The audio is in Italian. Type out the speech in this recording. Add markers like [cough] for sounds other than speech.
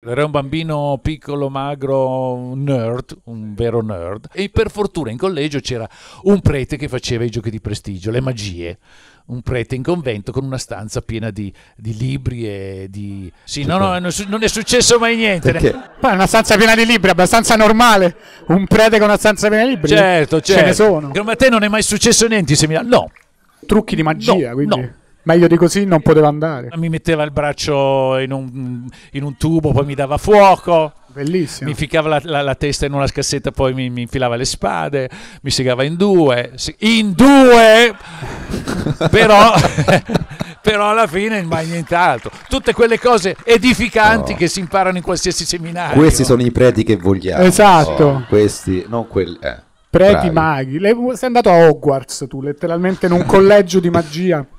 Era un bambino piccolo, magro, un nerd, un vero nerd. E per fortuna in collegio c'era un prete che faceva i giochi di prestigio, le magie. Un prete in convento con una stanza piena di, di libri e di... Sì, no, no, non, è successo mai niente. Perché? Poi una stanza piena di libri, abbastanza normale. Un prete con una stanza piena di libri. Certo, certo. Ce ne certo. sono. Ma a te non è mai successo niente in seminario? No. Trucchi di magia, no, quindi... No. Meglio di così non poteva andare. Mi metteva il braccio in un, in un tubo, poi mi dava fuoco. Bellissimo. Mi ficcava la, la, la, testa in una scassetta, poi mi, mi, infilava le spade, mi segava in due. In due! [laughs] però, [laughs] però alla fine mai nient'altro. Tutte quelle cose edificanti oh. che si imparano in qualsiasi seminario. Questi sono i preti che vogliamo. Esatto. Oh, questi, non quelli... Eh, preti bravi. maghi. Le, sei andato a Hogwarts tu, letteralmente in un collegio di magia. [laughs]